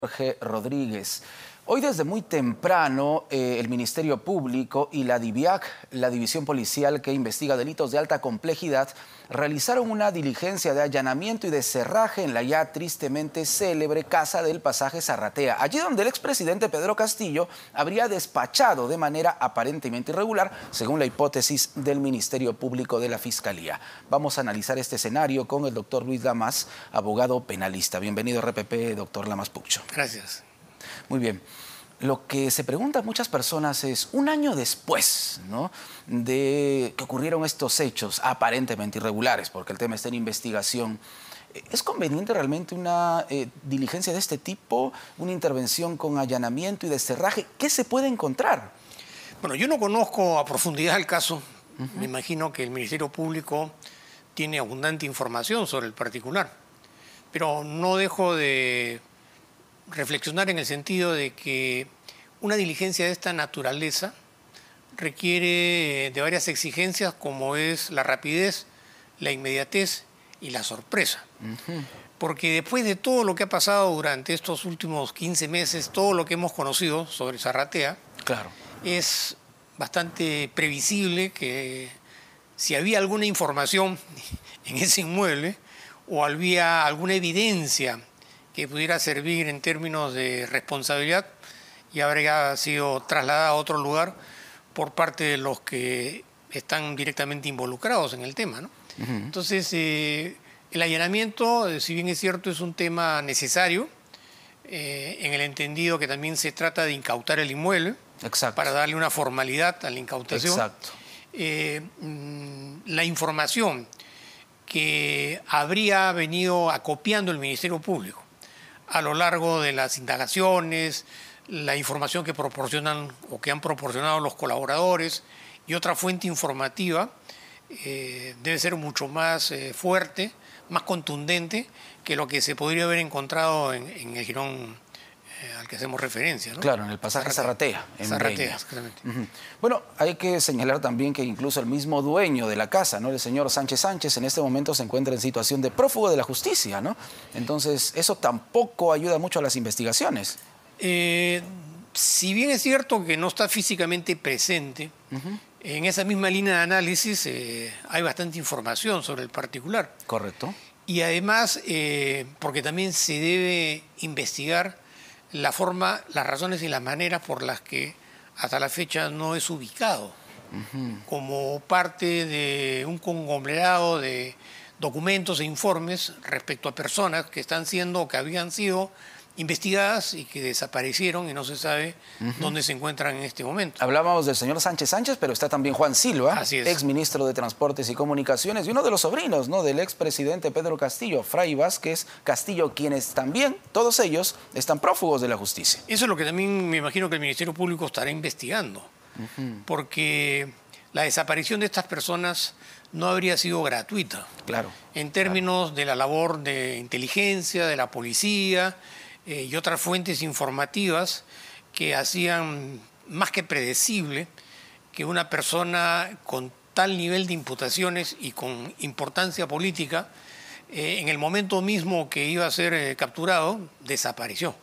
Jorge Rodríguez. Hoy desde muy temprano eh, el Ministerio Público y la DIVIAC, la división policial que investiga delitos de alta complejidad, realizaron una diligencia de allanamiento y de cerraje en la ya tristemente célebre casa del pasaje Zarratea, allí donde el expresidente Pedro Castillo habría despachado de manera aparentemente irregular, según la hipótesis del Ministerio Público de la Fiscalía. Vamos a analizar este escenario con el doctor Luis Lamas, abogado penalista. Bienvenido RPP, doctor Lamas Pucho. Gracias. Muy bien. Lo que se preguntan muchas personas es, un año después ¿no? de que ocurrieron estos hechos aparentemente irregulares, porque el tema está en investigación, ¿Es conveniente realmente una eh, diligencia de este tipo, una intervención con allanamiento y desterraje? ¿Qué se puede encontrar? Bueno, yo no conozco a profundidad el caso. Me imagino que el Ministerio Público tiene abundante información sobre el particular. Pero no dejo de reflexionar en el sentido de que una diligencia de esta naturaleza requiere eh, de varias exigencias como es la rapidez, la inmediatez y la sorpresa. Porque después de todo lo que ha pasado durante estos últimos 15 meses, todo lo que hemos conocido sobre Zarratea, claro. es bastante previsible que si había alguna información en ese inmueble o había alguna evidencia que pudiera servir en términos de responsabilidad y habría sido trasladada a otro lugar por parte de los que están directamente involucrados en el tema. Entonces, eh, el allanamiento, eh, si bien es cierto, es un tema necesario, eh, en el entendido que también se trata de incautar el inmueble para darle una formalidad a la incautación. Mm, la información que habría venido acopiando el Ministerio Público a lo largo de las indagaciones, la información que proporcionan o que han proporcionado los colaboradores y otra fuente informativa eh, debe ser mucho más eh, fuerte, más contundente que lo que se podría haber encontrado en, en el girón eh, al que hacemos referencia. ¿no? Claro, en el pasaje Zarratea. Zarratea, exactamente. Bueno, hay que señalar también que incluso el mismo dueño de la casa, ¿no? el señor Sánchez Sánchez, en este momento se encuentra en situación de prófugo de la justicia, ¿no? Entonces, eso tampoco ayuda mucho a las investigaciones. Eh, si bien es cierto que no está físicamente presente, en esa misma línea de análisis eh, hay bastante información sobre el particular. Correcto. Y además, porque también se debe investigar la forma, las razones y las maneras por las que hasta la fecha no es ubicado como parte de un conglomerado de documentos e informes respecto a personas que están siendo o que habían sido investigadas y que desaparecieron y no se sabe dónde se encuentran en este momento. Hablábamos del señor Sánchez Sánchez, pero está también Juan Silva, exministro ex ministro de Transportes y Comunicaciones y uno de los sobrinos ¿no? del expresidente Pedro Castillo, Fray Vázquez Castillo, quienes también, todos ellos, están prófugos de la justicia. Eso es lo que también me imagino que el Ministerio Público estará investigando, porque la desaparición de estas personas no habría sido gratuita. Claro. En términos de la labor de inteligencia, de la policía, eh, y otras fuentes informativas que hacían más que predecible que una persona con tal nivel de imputaciones y con importancia política, eh, en el momento mismo que iba a ser eh, capturado, desapareció.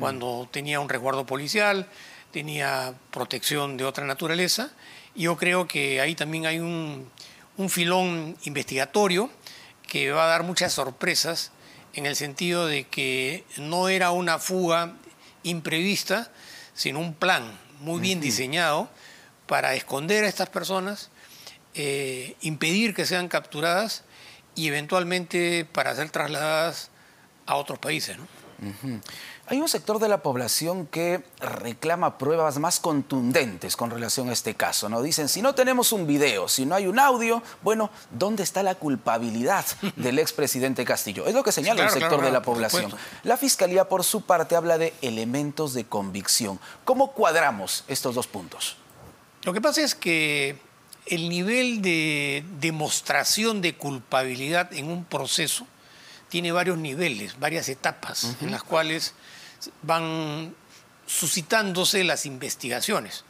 Cuando tenía un resguardo policial, tenía protección de otra naturaleza. Y yo creo que ahí también hay un filón investigatorio que va a dar muchas sorpresas en el sentido de que no era una fuga imprevista, sino un plan muy bien diseñado para esconder a estas personas, eh, impedir que sean capturadas y eventualmente para ser trasladadas a otros países. Hay un sector de la población que reclama pruebas más contundentes con relación a este caso, ¿no? Dicen, si no tenemos un video, si no hay un audio, bueno, ¿dónde está la culpabilidad del expresidente Castillo? Es lo que señala el sector de la población. La Fiscalía, por su parte, habla de elementos de convicción. ¿Cómo cuadramos estos dos puntos? Lo que pasa es que el nivel de demostración de culpabilidad en un proceso tiene varios niveles, varias etapas en las cuales van suscitándose las investigaciones.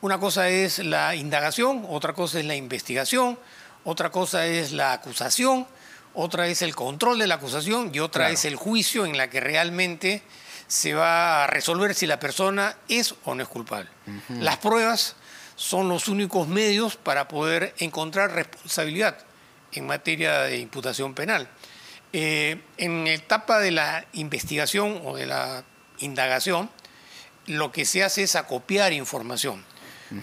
Una cosa es la indagación, otra cosa es la investigación, otra cosa es la acusación, otra es el control de la acusación y otra es el juicio en la que realmente se va a resolver si la persona es o no es culpable. Las pruebas son los únicos medios para poder encontrar responsabilidad en materia de imputación penal. Eh, en la etapa de la investigación o de la indagación, lo que se hace es acopiar información.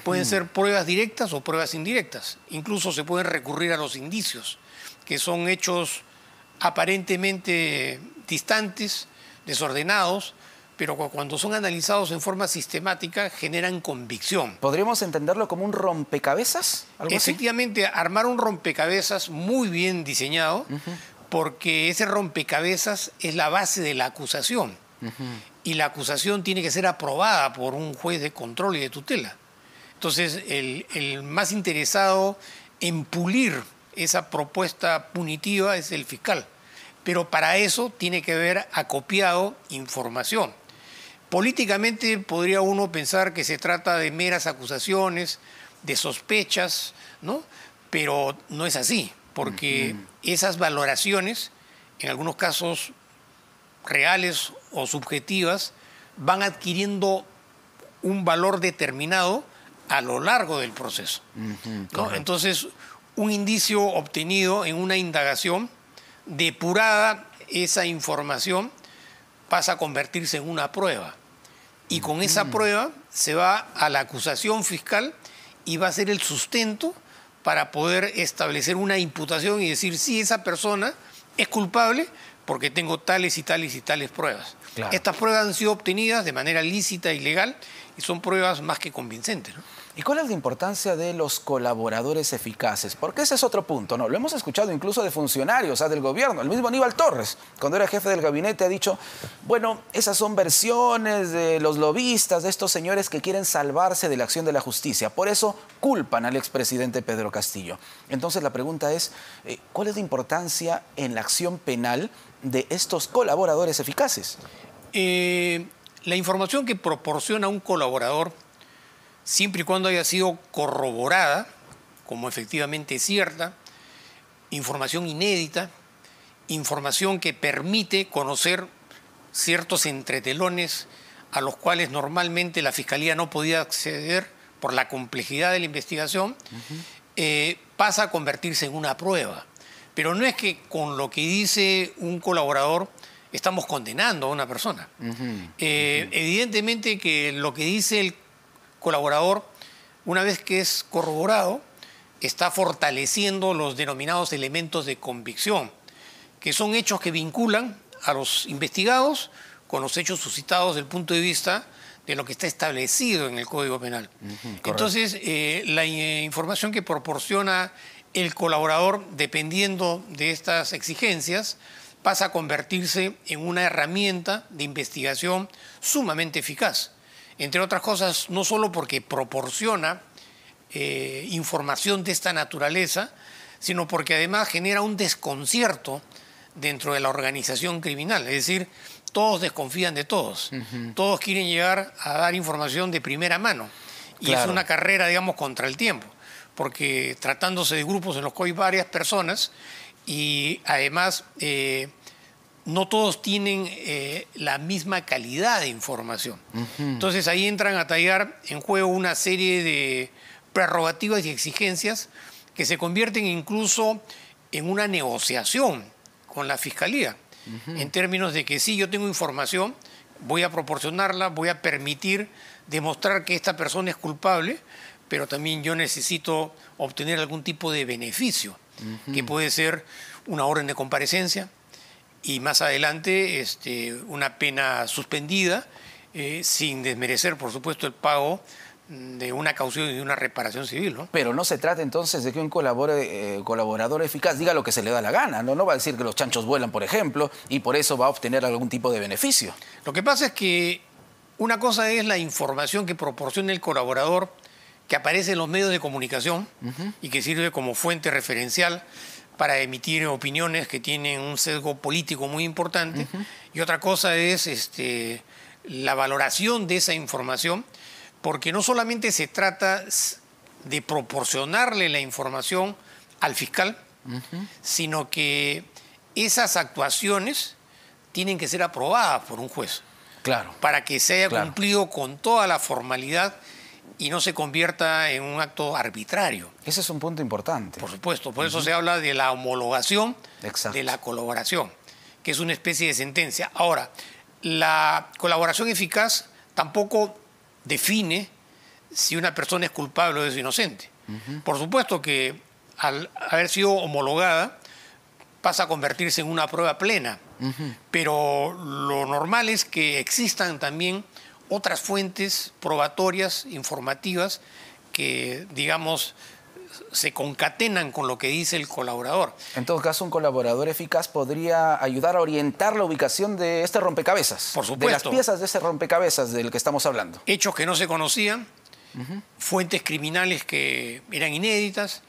Pueden ser pruebas directas o pruebas indirectas. Incluso se pueden recurrir a los indicios, que son hechos aparentemente distantes, desordenados, pero cuando son analizados en forma sistemática generan convicción. ¿Podríamos entenderlo como un rompecabezas? Efectivamente, armar un rompecabezas muy bien diseñado porque ese rompecabezas es la base de la acusación. Y la acusación tiene que ser aprobada por un juez de control y de tutela. Entonces, el, más interesado en pulir esa propuesta punitiva es el fiscal. Pero para eso tiene que haber acopiado información. Políticamente podría uno pensar que se trata de meras acusaciones, de sospechas, ¿no? Pero no es así porque esas valoraciones, en algunos casos reales o subjetivas, van adquiriendo un valor determinado a lo largo del proceso. Entonces, un indicio obtenido en una indagación, depurada esa información, pasa a convertirse en una prueba. Y con esa prueba se va a la acusación fiscal y va a ser el sustento para poder establecer una imputación y decir si esa persona es culpable porque tengo tales y tales y tales pruebas. Estas pruebas han sido obtenidas de manera lícita y legal son pruebas más que convincentes. ¿no? ¿Y cuál es la importancia de los colaboradores eficaces? Porque ese es otro punto, ¿no? Lo hemos escuchado incluso de funcionarios, sea, del gobierno. El mismo Aníbal Torres, cuando era jefe del gabinete, ha dicho, bueno, esas son versiones de los lobistas, de estos señores que quieren salvarse de la acción de la justicia. Por eso culpan al expresidente Pedro Castillo. Entonces la pregunta es, eh, ¿cuál es la importancia en la acción penal de estos colaboradores eficaces? Eh la información que proporciona un colaborador, siempre y cuando haya sido corroborada, como efectivamente cierta, información inédita, información que permite conocer ciertos entretelones a los cuales normalmente la Fiscalía no podía acceder por la complejidad de la investigación, eh, pasa a convertirse en una prueba. Pero no es que con lo que dice un colaborador estamos condenando a una persona. Eh, evidentemente que lo que dice el colaborador, una vez que es corroborado, está fortaleciendo los denominados elementos de convicción, que son hechos que vinculan a los investigados con los hechos suscitados desde el punto de vista de lo que está establecido en el Código Penal. Entonces, eh, la información que proporciona el colaborador, dependiendo de estas exigencias, pasa a convertirse en una herramienta de investigación sumamente eficaz. Entre otras cosas, no solo porque proporciona eh, información de esta naturaleza, sino porque además genera un desconcierto dentro de la organización criminal. Es decir, todos desconfían de todos. Todos quieren llegar a dar información de primera mano. Y es una carrera, digamos, contra el tiempo. Porque tratándose de grupos en los que hay varias personas, y además eh, no todos tienen eh, la misma calidad de información. Entonces ahí entran a tallar en juego una serie de prerrogativas y exigencias que se convierten incluso en una negociación con la fiscalía, en términos de que sí, yo tengo información, voy a proporcionarla, voy a permitir demostrar que esta persona es culpable, pero también yo necesito obtener algún tipo de beneficio que puede ser una orden de comparecencia y más adelante este, una pena suspendida, eh, sin desmerecer, por supuesto, el pago de una caución y de una reparación civil, ¿no? Pero no se trata entonces de que un eh, colaborador eficaz diga lo que se le da la gana, ¿no? No va a decir que los chanchos vuelan, por ejemplo, y por eso va a obtener algún tipo de beneficio. Lo que pasa es que una cosa es la información que proporciona el colaborador que aparece en los medios de comunicación y que sirve como fuente referencial para emitir opiniones que tienen un sesgo político muy importante. Y otra cosa es este, la valoración de esa información, porque no solamente se trata de proporcionarle la información al fiscal, sino que esas actuaciones tienen que ser aprobadas por un juez. Claro. Para que se haya cumplido con toda la formalidad y no se convierta en un acto arbitrario. Ese es un punto importante. Por supuesto, por eso se habla de la homologación, de la colaboración, que es una especie de sentencia. Ahora, la colaboración eficaz tampoco define si una persona es culpable o es inocente. Por supuesto que al haber sido homologada pasa a convertirse en una prueba plena, pero lo normal es que existan también otras fuentes probatorias, informativas, que, digamos, se concatenan con lo que dice el colaborador. En todo caso, un colaborador eficaz podría ayudar a orientar la ubicación de este rompecabezas. Por supuesto. De las piezas de ese rompecabezas del que estamos hablando. Hechos que no se conocían, fuentes criminales que eran inéditas,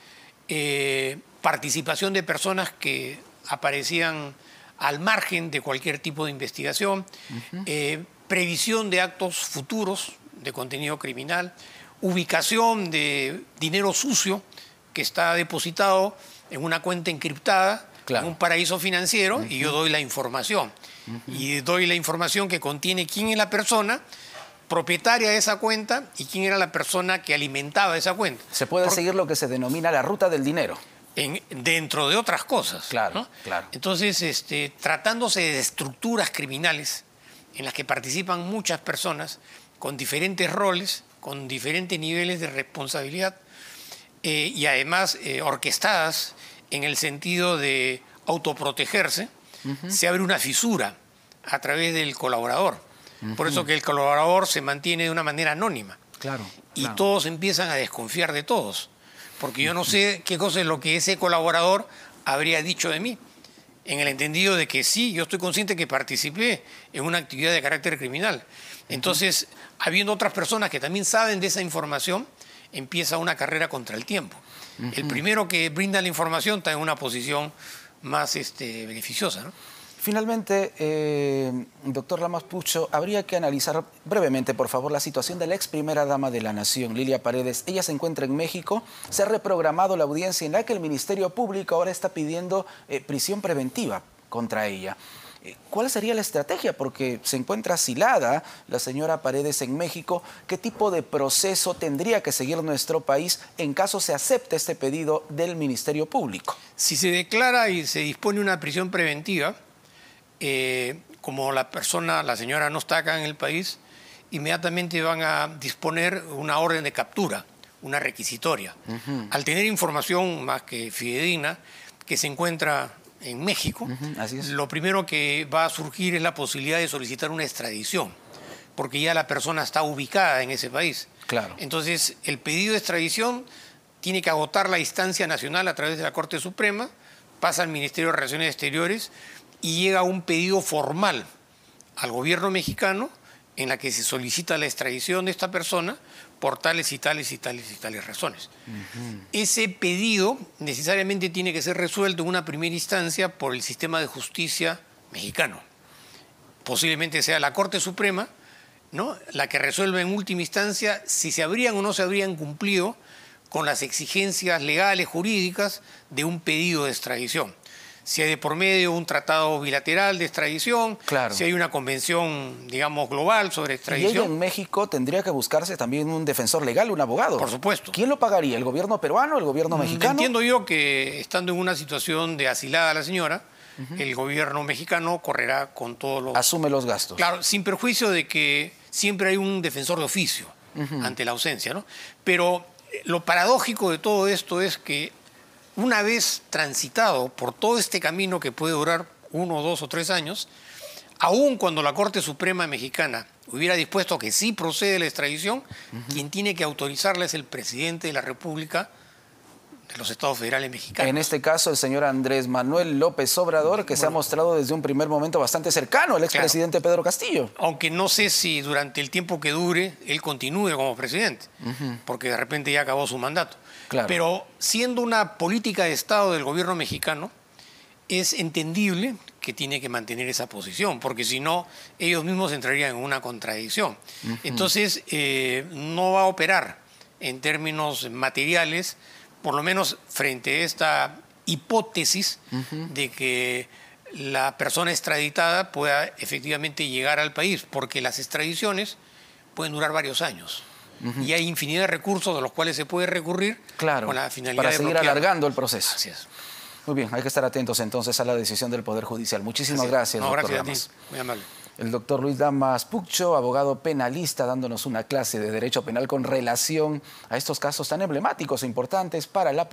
eh, participación de personas que aparecían al margen de cualquier tipo de investigación, previsión de actos futuros de contenido criminal, ubicación de dinero sucio que está depositado en una cuenta encriptada, en un paraíso financiero, y yo doy la información. Y doy la información que contiene quién es la persona propietaria de esa cuenta y quién era la persona que alimentaba esa cuenta. Se puede seguir lo que se denomina la ruta del dinero. En, dentro de otras cosas. Claro, claro. Entonces, este, tratándose de estructuras criminales, en las que participan muchas personas con diferentes roles, con diferentes niveles de responsabilidad eh, y además eh, orquestadas en el sentido de autoprotegerse, se abre una fisura a través del colaborador. Por eso que el colaborador se mantiene de una manera anónima. Y todos empiezan a desconfiar de todos. Porque yo no sé qué cosa es lo que ese colaborador habría dicho de mí en el entendido de que sí, yo estoy consciente que participé en una actividad de carácter criminal. Entonces, habiendo otras personas que también saben de esa información, empieza una carrera contra el tiempo. El primero que brinda la información está en una posición más este, beneficiosa. ¿no? Finalmente, eh, doctor Lamas Pucho, habría que analizar brevemente, por favor, la situación de la ex primera dama de la Nación, Lilia Paredes. Ella se encuentra en México. Se ha reprogramado la audiencia en la que el Ministerio Público ahora está pidiendo eh, prisión preventiva contra ella. Eh, ¿Cuál sería la estrategia? Porque se encuentra asilada la señora Paredes en México. ¿Qué tipo de proceso tendría que seguir nuestro país en caso se acepte este pedido del Ministerio Público? Si se declara y se dispone una prisión preventiva, eh, como la persona, la señora no está acá en el país, inmediatamente van a disponer una orden de captura, una requisitoria. Al tener información más que fidedigna que se encuentra en México, lo primero que va a surgir es la posibilidad de solicitar una extradición, porque ya la persona está ubicada en ese país. Claro. Entonces, el pedido de extradición tiene que agotar la instancia nacional a través de la Corte Suprema, pasa al Ministerio de Relaciones Exteriores y llega un pedido formal al gobierno mexicano en la que se solicita la extradición de esta persona por tales y tales y tales y tales razones. Ese pedido necesariamente tiene que ser resuelto en una primera instancia por el sistema de justicia mexicano. Posiblemente sea la Corte Suprema ¿no? la que resuelva en última instancia si se habrían o no se habrían cumplido con las exigencias legales, jurídicas de un pedido de extradición si hay de por medio un tratado bilateral de extradición, si hay una convención, digamos, global sobre extradición. Y ella en México tendría que buscarse también un defensor legal, un abogado. Por supuesto. ¿Quién lo pagaría? ¿El gobierno peruano, o el gobierno mm, mexicano? Entiendo yo que estando en una situación de asilada la señora, el gobierno mexicano correrá con todos los... Asume los gastos. Claro, sin perjuicio de que siempre hay un defensor de oficio ante la ausencia, ¿no? Pero eh, lo paradójico de todo esto es que una vez transitado por todo este camino que puede durar uno, dos o tres años, aun cuando la Corte Suprema Mexicana hubiera dispuesto que sí procede la extradición, quien tiene que autorizarla es el presidente de la República los estados federales mexicanos. En este caso, el señor Andrés Manuel López Obrador, que se ha mostrado desde un primer momento bastante cercano al expresidente Pedro Castillo. Aunque no sé si durante el tiempo que dure él continúe como presidente, porque de repente ya acabó su mandato. Pero siendo una política de Estado del gobierno mexicano, es entendible que tiene que mantener esa posición, porque si no, ellos mismos entrarían en una contradicción. Entonces, eh, no va a operar en términos materiales por lo menos frente a esta hipótesis de que la persona extraditada pueda efectivamente llegar al país, porque las extradiciones pueden durar varios años. Y hay infinidad de recursos a los cuales se puede recurrir con la finalidad para de seguir alargando el proceso. Muy bien, hay que estar atentos entonces a la decisión del Poder Judicial. Muchísimas gracias, gracias Muy amable el doctor Luis Damas pucho abogado penalista, dándonos una clase de derecho penal con relación a estos casos tan emblemáticos e importantes para la política.